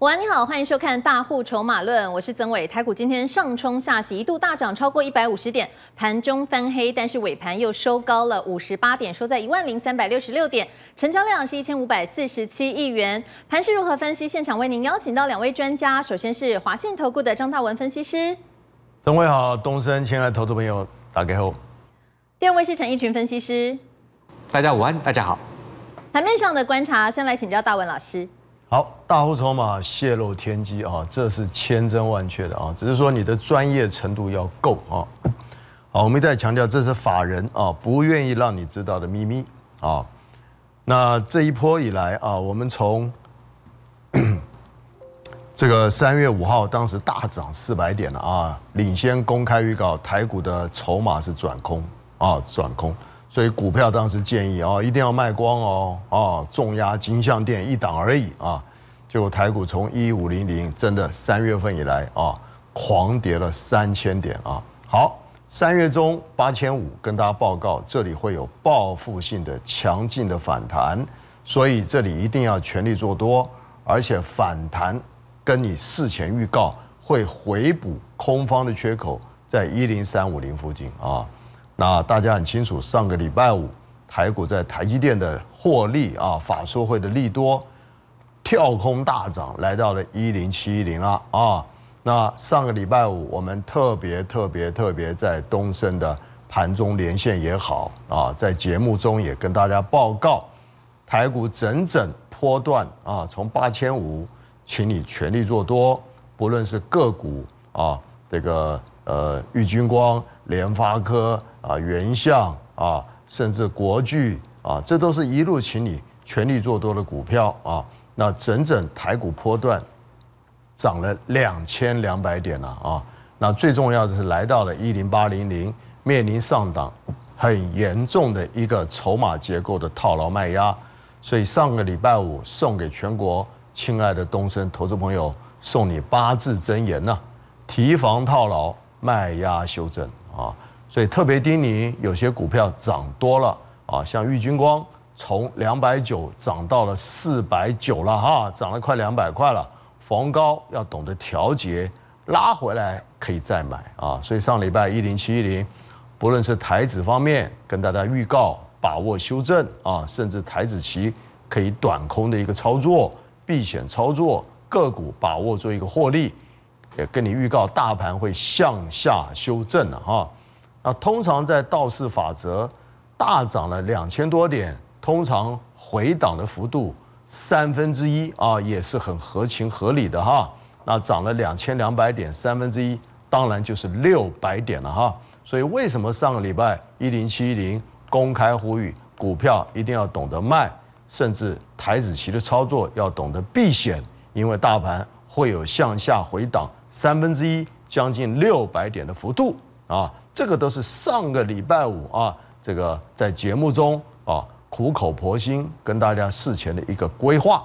午安，你好，欢迎收看《大户筹码论》，我是曾伟。台股今天上冲下洗，一度大涨超过一百五十点，盘中翻黑，但是尾盘又收高了五十八点，收在一万零三百六十六点，成交量是一千五百四十七亿元。盘势如何分析？现场为您邀请到两位专家，首先是华信投顾的张大文分析师，曾伟好，东升，亲爱的投资朋友，打给后。第二位是陈奕群分析师，大家午安，大家好。盘面上的观察，先来请教大文老师。好，大户筹码泄露天机啊，这是千真万确的啊，只是说你的专业程度要够啊。好，我们一再强调，这是法人啊，不愿意让你知道的秘密啊。那这一波以来啊，我们从 这个三月五号当时大涨四百点了啊，领先公开预告台股的筹码是转空啊，转空。所以股票当时建议哦，一定要卖光哦，哦重压金像店一档而已啊。结果台股从一五零零，真的三月份以来啊，狂跌了三千点啊。好，三月中八千五，跟大家报告，这里会有报复性的强劲的反弹，所以这里一定要全力做多，而且反弹跟你事前预告会回补空方的缺口，在一零三五零附近啊。那大家很清楚，上个礼拜五，台股在台积电的获利啊，法说会的利多，跳空大涨，来到了一零七一零了啊！那上个礼拜五，我们特别特别特别在东升的盘中连线也好啊，在节目中也跟大家报告，台股整整波段啊，从八千五，请你全力做多，不论是个股啊，这个呃郁军光。联发科啊，原相啊，甚至国巨啊，这都是一路请你全力做多的股票啊。那整整台股波段涨了两千两百点了啊。那最重要的是来到了一零八零零，面临上档很严重的一个筹码结构的套牢卖压，所以上个礼拜五送给全国亲爱的东升投资朋友送你八字真言呐：提防套牢，卖压修正。啊，所以特别叮咛，有些股票涨多了啊，像玉军光从两百九涨到了四百九了哈，涨了快两百块了。逢高要懂得调节，拉回来可以再买啊。所以上礼拜一零七一零，不论是台指方面，跟大家预告把握修正啊，甚至台指期可以短空的一个操作，避险操作个股把握做一个获利。也跟你预告，大盘会向下修正了哈。那通常在道氏法则，大涨了两千多点，通常回档的幅度三分之一啊，也是很合情合理的哈。那涨了两千两百点，三分之一当然就是六百点了哈。所以为什么上个礼拜一零七零公开呼吁股票一定要懂得卖，甚至台子棋的操作要懂得避险，因为大盘会有向下回档。三分之一，将近六百点的幅度啊，这个都是上个礼拜五啊，这个在节目中啊，苦口婆心跟大家事前的一个规划。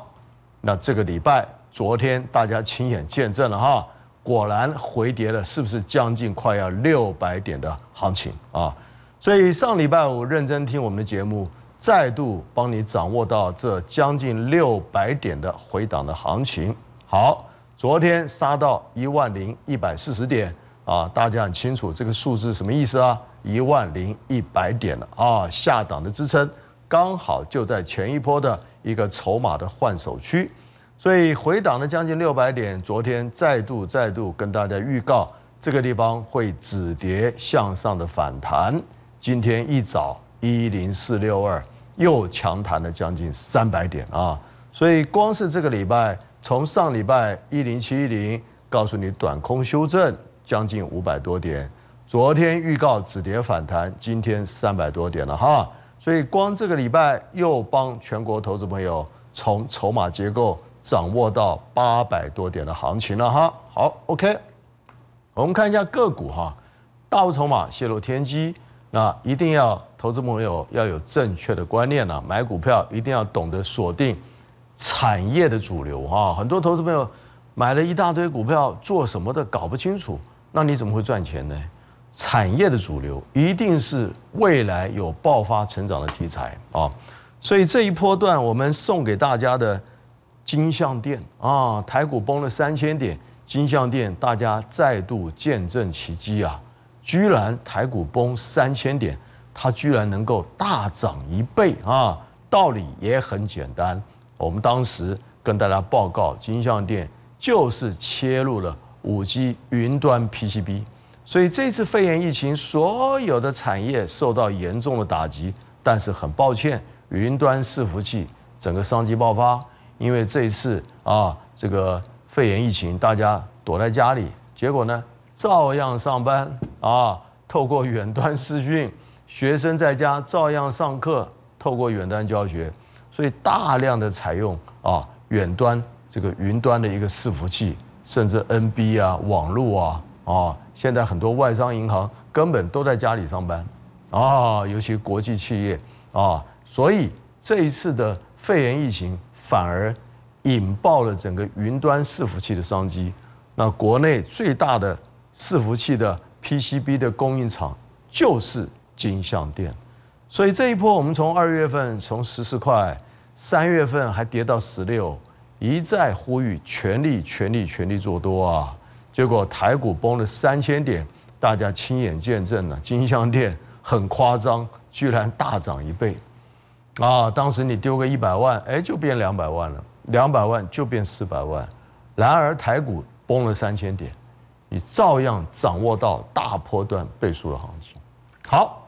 那这个礼拜昨天大家亲眼见证了哈，果然回跌了，是不是将近快要六百点的行情啊？所以上礼拜五认真听我们的节目，再度帮你掌握到这将近六百点的回档的行情。好。昨天杀到一万零一百四十点啊！大家很清楚这个数字什么意思啊？一万零一百点了啊！下档的支撑刚好就在前一波的一个筹码的换手区，所以回档了将近六百点。昨天再度再度跟大家预告这个地方会止跌向上的反弹。今天一早一零四六二又强弹了将近三百点啊！所以光是这个礼拜。从上礼拜一零七一零告诉你短空修正将近五百多点，昨天预告止跌反弹，今天三百多点了哈，所以光这个礼拜又帮全国投资朋友从筹码结构掌握到八百多点的行情了哈。好，OK，我们看一下个股哈，大物筹码泄露天机，那一定要投资朋友要有正确的观念呢，买股票一定要懂得锁定。产业的主流啊，很多投资朋友买了一大堆股票，做什么的搞不清楚，那你怎么会赚钱呢？产业的主流一定是未来有爆发成长的题材啊，所以这一波段我们送给大家的金项店啊，台股崩了三千点，金项店大家再度见证奇迹啊，居然台股崩三千点，它居然能够大涨一倍啊，道理也很简单。我们当时跟大家报告，金像店就是切入了五 G 云端 PCB，所以这次肺炎疫情，所有的产业受到严重的打击。但是很抱歉，云端伺服器整个商机爆发，因为这次啊，这个肺炎疫情，大家躲在家里，结果呢，照样上班啊，透过远端视讯，学生在家照样上课，透过远端教学。所以大量的采用啊远端这个云端的一个伺服器，甚至 NB 啊网络啊啊，现在很多外商银行根本都在家里上班啊，尤其国际企业啊，所以这一次的肺炎疫情反而引爆了整个云端伺服器的商机。那国内最大的伺服器的 PCB 的供应厂就是金相电。所以这一波，我们从二月份从十四块，三月份还跌到十六，一再呼吁全力、全力、全力做多啊！结果台股崩了三千点，大家亲眼见证了金项店很夸张，居然大涨一倍，啊！当时你丢个一百万，哎，就变两百万了，两百万就变四百万。然而台股崩了三千点，你照样掌握到大波段倍数的行情。好。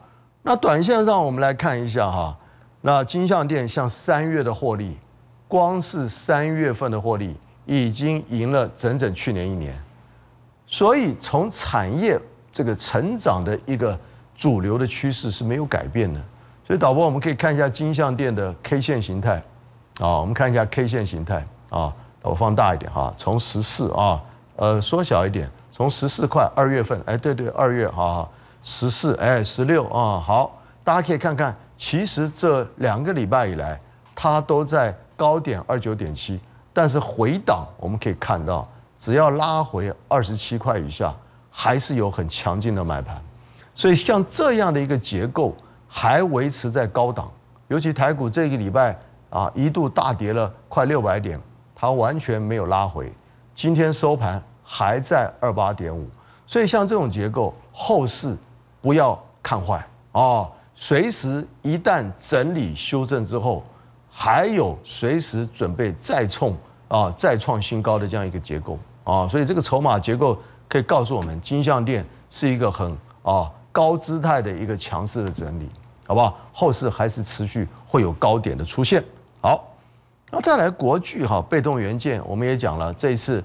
那短线上我们来看一下哈，那金像店像三月的获利，光是三月份的获利已经赢了整整去年一年，所以从产业这个成长的一个主流的趋势是没有改变的。所以导播，我们可以看一下金像店的 K 线形态啊，我们看一下 K 线形态啊，我放大一点哈，从十四啊，呃缩小一点，从十四块二月份，哎对对，二月哈。十四哎，十六啊，好，大家可以看看，其实这两个礼拜以来，它都在高点二九点七，但是回档我们可以看到，只要拉回二十七块以下，还是有很强劲的买盘，所以像这样的一个结构还维持在高档，尤其台股这个礼拜啊一度大跌了快六百点，它完全没有拉回，今天收盘还在二八点五，所以像这种结构后市。不要看坏啊！随时一旦整理修正之后，还有随时准备再冲啊，再创新高的这样一个结构啊！所以这个筹码结构可以告诉我们，金项链是一个很啊高姿态的一个强势的整理，好不好？后市还是持续会有高点的出现。好，那再来国巨哈，被动元件我们也讲了，这一次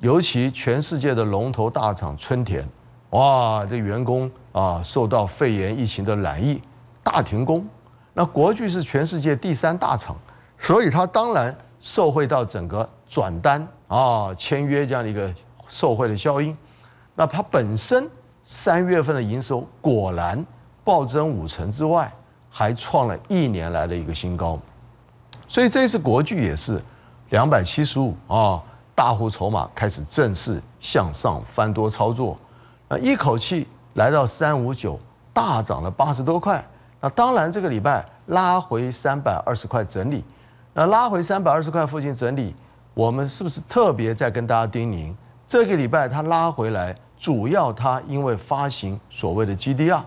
尤其全世界的龙头大厂春田。哇，这员工啊，受到肺炎疫情的染疫，大停工。那国剧是全世界第三大厂，所以它当然受惠到整个转单啊、签约这样的一个受惠的效应。那它本身三月份的营收果然暴增五成之外，还创了一年来的一个新高。所以这一次国剧也是两百七十五啊，大户筹码开始正式向上翻多操作。一口气来到三五九，大涨了八十多块。那当然，这个礼拜拉回三百二十块整理。那拉回三百二十块附近整理，我们是不是特别在跟大家叮咛？这个礼拜它拉回来，主要它因为发行所谓的 GDR，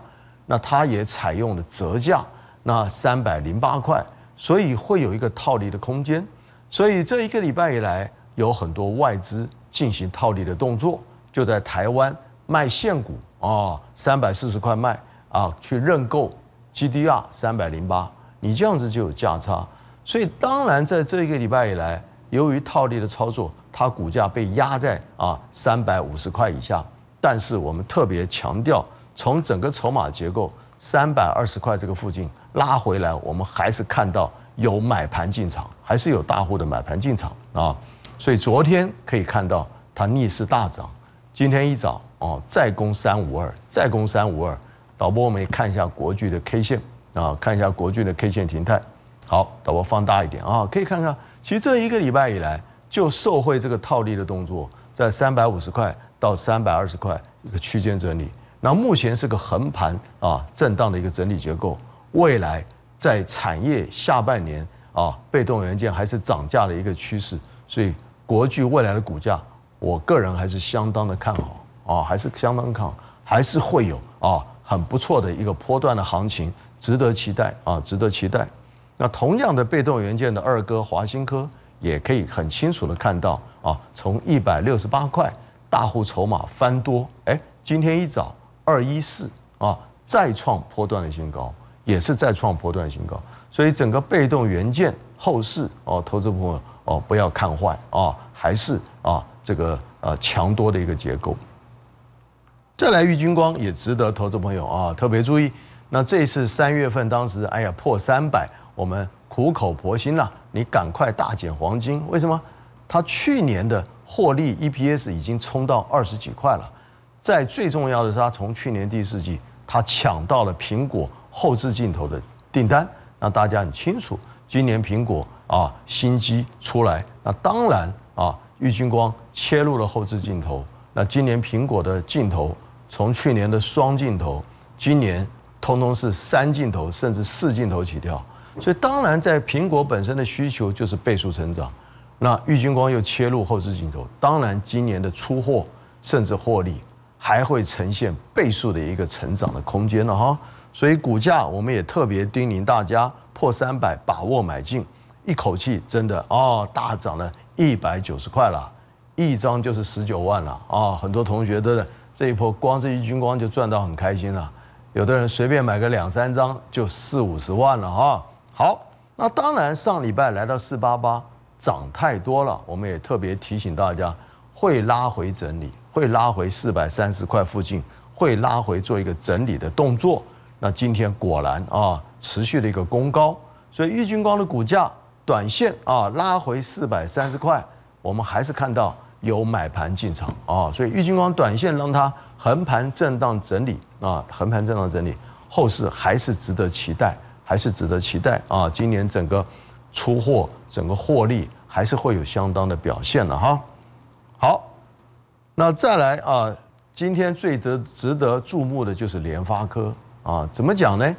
那它也采用了折价，那三百零八块，所以会有一个套利的空间。所以这一个礼拜以来，有很多外资进行套利的动作，就在台湾。卖现股啊，三百四十块卖啊，去认购 GDR 三百零八，你这样子就有价差。所以当然，在这一个礼拜以来，由于套利的操作，它股价被压在啊三百五十块以下。但是我们特别强调，从整个筹码结构三百二十块这个附近拉回来，我们还是看到有买盘进场，还是有大户的买盘进场啊。所以昨天可以看到它逆势大涨，今天一早。哦，再攻三五二，再攻三五二。导播，我们也看一下国剧的 K 线啊，看一下国剧的 K 线形态。好，导播放大一点啊，可以看看。其实这一个礼拜以来，就受惠这个套利的动作，在三百五十块到三百二十块一个区间整理。那目前是个横盘啊震荡的一个整理结构。未来在产业下半年啊，被动元件还是涨价的一个趋势，所以国剧未来的股价，我个人还是相当的看好。啊，还是相当好，还是会有啊，很不错的一个波段的行情，值得期待啊，值得期待。那同样的被动元件的二哥华新科也可以很清楚的看到啊，从一百六十八块大户筹码翻多，哎，今天一早二一四啊，再创波段的新高，也是再创波段新高。所以整个被动元件后市哦，投资朋友哦不要看坏啊，还是啊这个呃强多的一个结构。再来，玉军光也值得投资朋友啊特别注意。那这次三月份当时，哎呀破三百，我们苦口婆心了，你赶快大减黄金。为什么？它去年的获利 EPS 已经冲到二十几块了。在最重要的是，它从去年第四季，它抢到了苹果后置镜头的订单。那大家很清楚，今年苹果啊新机出来，那当然啊玉军光切入了后置镜头。那今年苹果的镜头。从去年的双镜头，今年通通是三镜头甚至四镜头起跳，所以当然在苹果本身的需求就是倍数成长。那郁金光又切入后置镜头，当然今年的出货甚至获利还会呈现倍数的一个成长的空间了哈。所以股价我们也特别叮咛大家，破三百把握买进，一口气真的哦大涨了一百九十块了，一张就是十九万了啊！很多同学都。这一波光这一军光就赚到很开心了，有的人随便买个两三张就四五十万了啊！好，那当然上礼拜来到四八八涨太多了，我们也特别提醒大家会拉回整理，会拉回四百三十块附近，会拉回做一个整理的动作。那今天果然啊，持续的一个攻高，所以一军光的股价短线啊拉回四百三十块，我们还是看到。有买盘进场啊，所以郁金光短线让它横盘震荡整理啊，横盘震荡整理，后市还是值得期待，还是值得期待啊！今年整个出货、整个获利，还是会有相当的表现的哈。好，那再来啊，今天最得值得注目的，就是联发科啊，怎么讲呢？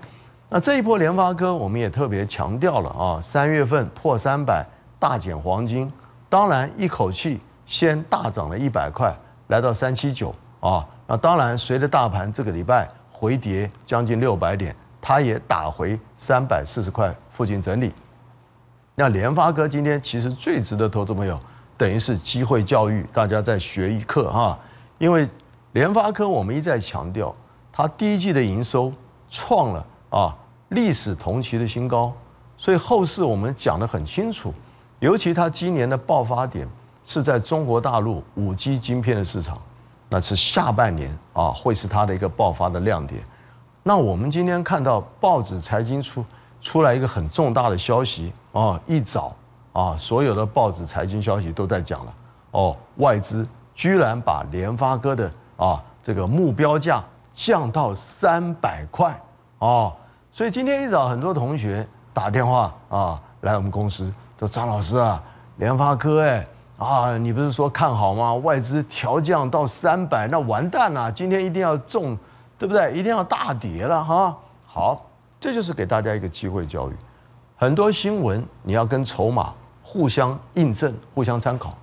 那这一波联发科，我们也特别强调了啊，三月份破三百大减黄金，当然一口气。先大涨了一百块，来到三七九啊！那当然，随着大盘这个礼拜回跌将近六百点，它也打回三百四十块附近整理。那联发科今天其实最值得投资朋友，等于是机会教育大家在学一课哈，因为联发科我们一再强调，它第一季的营收创了啊历史同期的新高，所以后市我们讲的很清楚，尤其他今年的爆发点。是在中国大陆五 G 晶片的市场，那是下半年啊，会是它的一个爆发的亮点。那我们今天看到报纸财经出出来一个很重大的消息啊，一早啊，所有的报纸财经消息都在讲了哦，外资居然把联发科的啊这个目标价降到三百块哦，所以今天一早很多同学打电话啊来我们公司，说张老师啊，联发科哎。啊，你不是说看好吗？外资调降到三百，那完蛋了！今天一定要重，对不对？一定要大跌了哈。好，这就是给大家一个机会教育。很多新闻你要跟筹码互相印证、互相参考。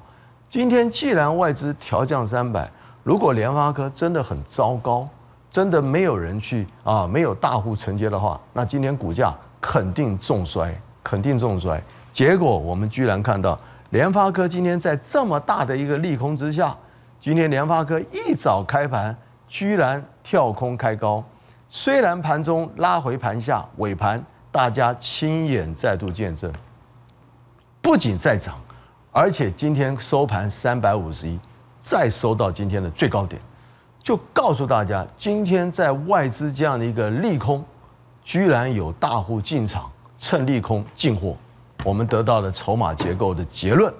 今天既然外资调降三百，如果联发科真的很糟糕，真的没有人去啊，没有大户承接的话，那今天股价肯定重摔，肯定重摔。结果我们居然看到。联发科今天在这么大的一个利空之下，今天联发科一早开盘居然跳空开高，虽然盘中拉回盘下，尾盘大家亲眼再度见证，不仅在涨，而且今天收盘三百五十一，再收到今天的最高点，就告诉大家，今天在外资这样的一个利空，居然有大户进场趁利空进货。我们得到的筹码结构的结论，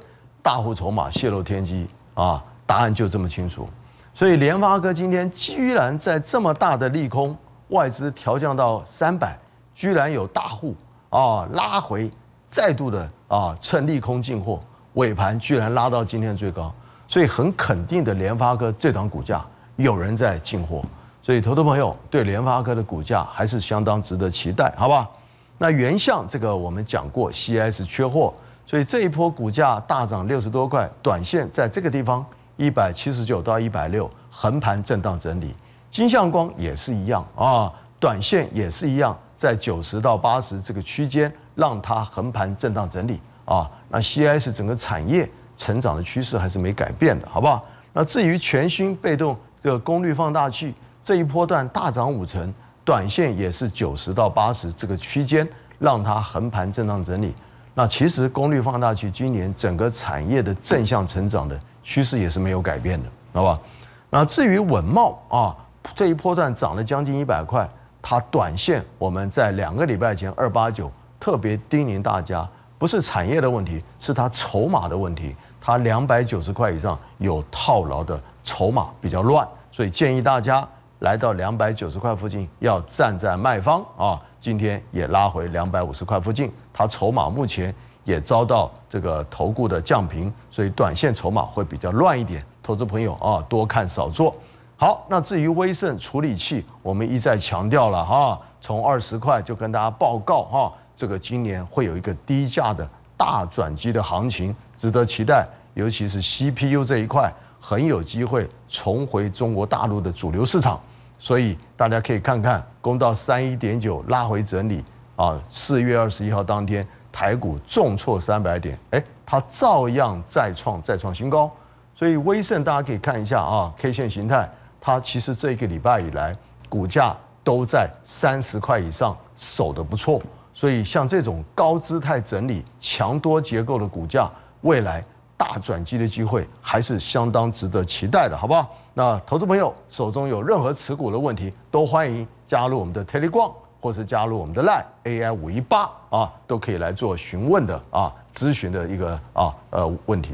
大户筹码泄露天机啊，答案就这么清楚。所以联发科今天居然在这么大的利空，外资调降到三百，居然有大户啊拉回，再度的啊趁利空进货，尾盘居然拉到今天最高。所以很肯定的，联发科这档股价有人在进货，所以投资朋友对联发科的股价还是相当值得期待，好不好？那原相这个我们讲过 c s 缺货，所以这一波股价大涨六十多块，短线在这个地方一百七十九到一百六横盘震荡整理。金相光也是一样啊，短线也是一样，在九十到八十这个区间让它横盘震荡整理啊。那 c s 整个产业成长的趋势还是没改变的，好不好？那至于全新被动这个功率放大器这一波段大涨五成。短线也是九十到八十这个区间，让它横盘震荡整理。那其实功率放大器今年整个产业的正向成长的趋势也是没有改变的，好吧？那至于稳茂啊，这一波段涨了将近一百块，它短线我们在两个礼拜前二八九特别叮咛大家，不是产业的问题，是它筹码的问题，它两百九十块以上有套牢的筹码比较乱，所以建议大家。来到两百九十块附近，要站在卖方啊。今天也拉回两百五十块附近，它筹码目前也遭到这个投顾的降平，所以短线筹码会比较乱一点。投资朋友啊，多看少做。好，那至于微胜处理器，我们一再强调了哈，从二十块就跟大家报告哈，这个今年会有一个低价的大转机的行情，值得期待，尤其是 CPU 这一块。很有机会重回中国大陆的主流市场，所以大家可以看看公道三一点九拉回整理啊，四月二十一号当天台股重挫三百点，哎，它照样再创再创新高。所以威盛大家可以看一下啊，K 线形态，它其实这个礼拜以来股价都在三十块以上守的不错，所以像这种高姿态整理强多结构的股价，未来。大转机的机会还是相当值得期待的，好不好？那投资朋友手中有任何持股的问题，都欢迎加入我们的 Telegram，或是加入我们的 Line AI 五一八啊，都可以来做询问的啊咨询的一个啊呃问题。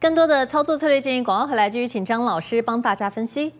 更多的操作策略建议，广告回来继续，请张老师帮大家分析。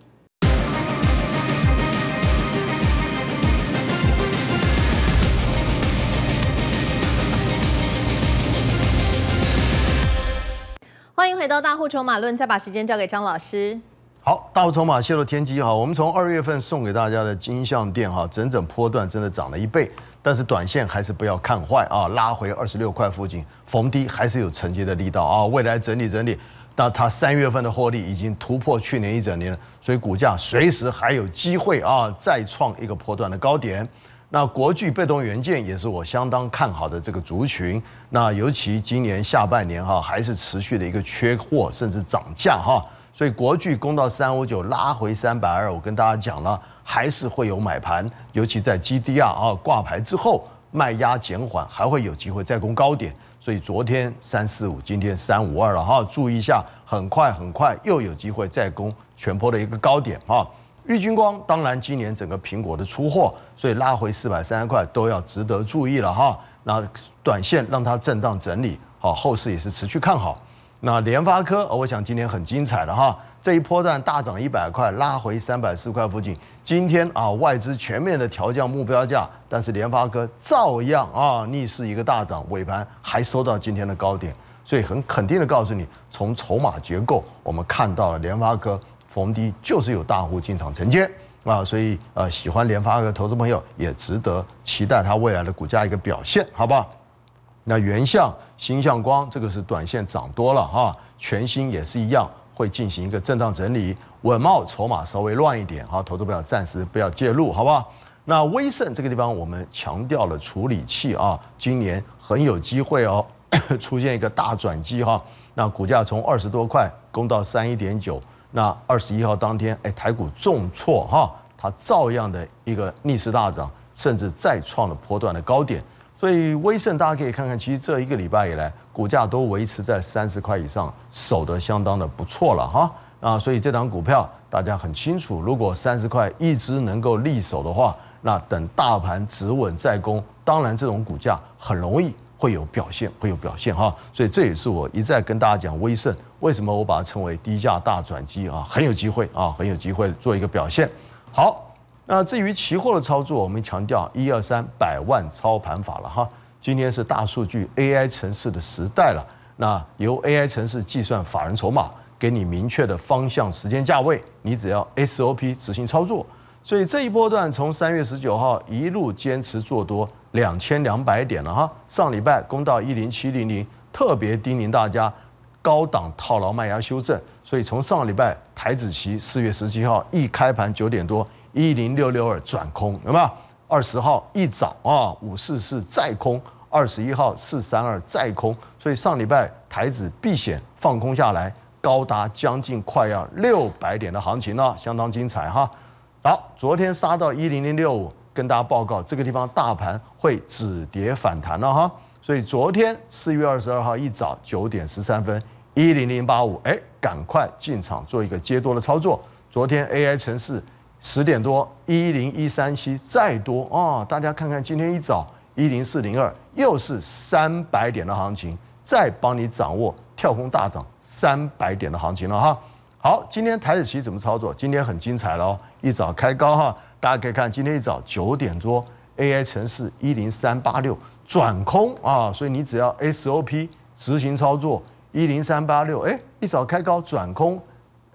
回到大户筹码论，再把时间交给张老师。好，大户筹码泄露天机。哈，我们从二月份送给大家的金像店哈，整整波段真的涨了一倍，但是短线还是不要看坏啊，拉回二十六块附近，逢低还是有承接的力道啊。未来整理整理，那它三月份的获利已经突破去年一整年了，所以股价随时还有机会啊，再创一个波段的高点。那国巨被动元件也是我相当看好的这个族群，那尤其今年下半年哈还是持续的一个缺货，甚至涨价哈，所以国巨攻到三五九，拉回三百二，我跟大家讲了，还是会有买盘，尤其在 GDR 啊挂牌之后，卖压减缓，还会有机会再攻高点，所以昨天三四五，今天三五二了哈，注意一下，很快很快又有机会再攻全坡的一个高点哈。郁金光当然，今年整个苹果的出货，所以拉回四百三十块都要值得注意了哈。那短线让它震荡整理，好，后市也是持续看好。那联发科，我想今年很精彩的哈，这一波段大涨一百块，拉回三百四块附近。今天啊，外资全面的调降目标价，但是联发科照样啊逆势一个大涨，尾盘还收到今天的高点。所以很肯定的告诉你，从筹码结构，我们看到了联发科。红低就是有大户进场承接啊，所以呃，喜欢联发科投资朋友也值得期待它未来的股价一个表现，好不好？那原相、星象光这个是短线涨多了啊，全新也是一样，会进行一个震荡整理，稳茂筹码稍微乱一点啊，投资朋友暂时不要介入，好不好？那威盛这个地方，我们强调了处理器啊，今年很有机会哦，出现一个大转机哈，那股价从二十多块攻到三一点九。那二十一号当天，哎，台股重挫哈，它照样的一个逆势大涨，甚至再创了波段的高点。所以威盛大家可以看看，其实这一个礼拜以来，股价都维持在三十块以上，守得相当的不错了哈。啊，所以这档股票大家很清楚，如果三十块一直能够立守的话，那等大盘止稳再攻，当然这种股价很容易。会有表现，会有表现哈，所以这也是我一再跟大家讲，威盛为什么我把它称为低价大转机啊，很有机会啊，很有机会做一个表现。好，那至于期货的操作，我们强调一二三百万操盘法了哈。今天是大数据 AI 城市的时代了，那由 AI 城市计算法人筹码，给你明确的方向、时间、价位，你只要 SOP 执行操作。所以这一波段从三月十九号一路坚持做多。两千两百点了哈，上礼拜攻到一零七零零，特别叮咛大家，高档套牢卖压修正。所以从上礼拜台子期四月十七号一开盘九点多一零六六二转空，有没有？二十号一早啊五四四再空，二十一号四三二再空。所以上礼拜台子避险放空下来，高达将近快要六百点的行情呢，相当精彩哈。好，昨天杀到一零零六五。跟大家报告，这个地方大盘会止跌反弹了哈，所以昨天四月二十二号一早九点十三分一零零八五，哎，赶快进场做一个接多的操作。昨天 AI 城市十点多一零一三七，再多啊，大家看看今天一早一零四零二，又是三百点的行情，再帮你掌握跳空大涨三百点的行情了哈。好，今天台子棋怎么操作？今天很精彩了哦，一早开高哈。大家可以看，今天一早九点多，AI 城市一零三八六转空啊，所以你只要 SOP 执行操作一零三八六，哎，一早开高转空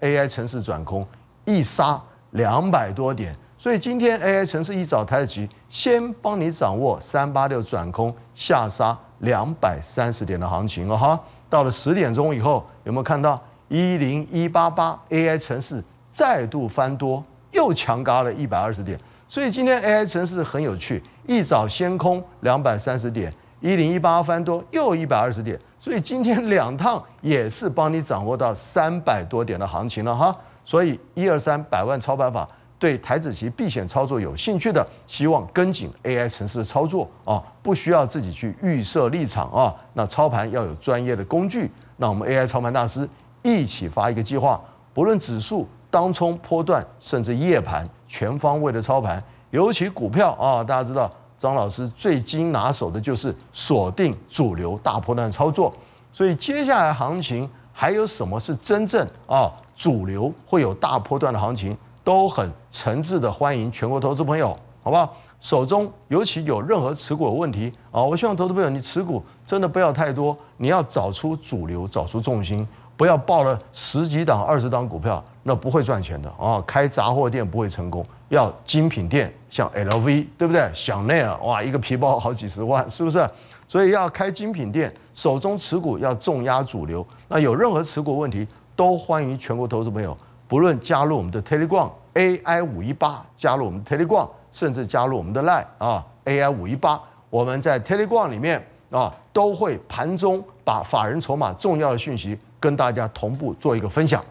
，AI 城市转空一杀两百多点，所以今天 AI 城市一早太急，先帮你掌握三八六转空下杀两百三十点的行情了哈。到了十点钟以后，有没有看到一零一八八 AI 城市再度翻多？又强嘎了一百二十点，所以今天 AI 城市很有趣，一早先空两百三十点，一零一八翻多又一百二十点，所以今天 两趟也是帮你掌握到三百多点的行情了哈。所以一二三百万操盘法对台子棋避险操作有兴趣的，希望跟紧 AI 城市的操作啊，不需要自己去预设立场啊，那操盘要有专业的工具，那我们 AI 操盘大师一起发一个计划，不论指数。当冲波段，甚至夜盘全方位的操盘，尤其股票啊，大家知道张老师最精拿手的就是锁定主流大波段操作。所以接下来行情还有什么是真正啊主流会有大波段的行情，都很诚挚的欢迎全国投资朋友，好不好？手中尤其有任何持股问题啊，我希望投资朋友你持股真的不要太多，你要找出主流，找出重心，不要报了十几档、二十档股票。那不会赚钱的啊！开杂货店不会成功，要精品店，像 LV，对不对？香奈儿哇，一个皮包好几十万，是不是？所以要开精品店，手中持股要重压主流。那有任何持股问题，都欢迎全国投资朋友，不论加入我们的 t e l e g r a m AI 五一八，加入我们 t e l e g r a m 甚至加入我们的 Line 啊 AI 五一八，我们在 t e l e g r a m 里面啊，都会盘中把法人筹码重要的讯息跟大家同步做一个分享。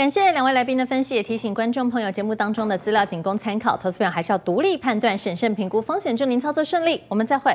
感谢两位来宾的分析，也提醒观众朋友，节目当中的资料仅供参考，投资表还是要独立判断、审慎评估风险。祝您操作顺利，我们再会。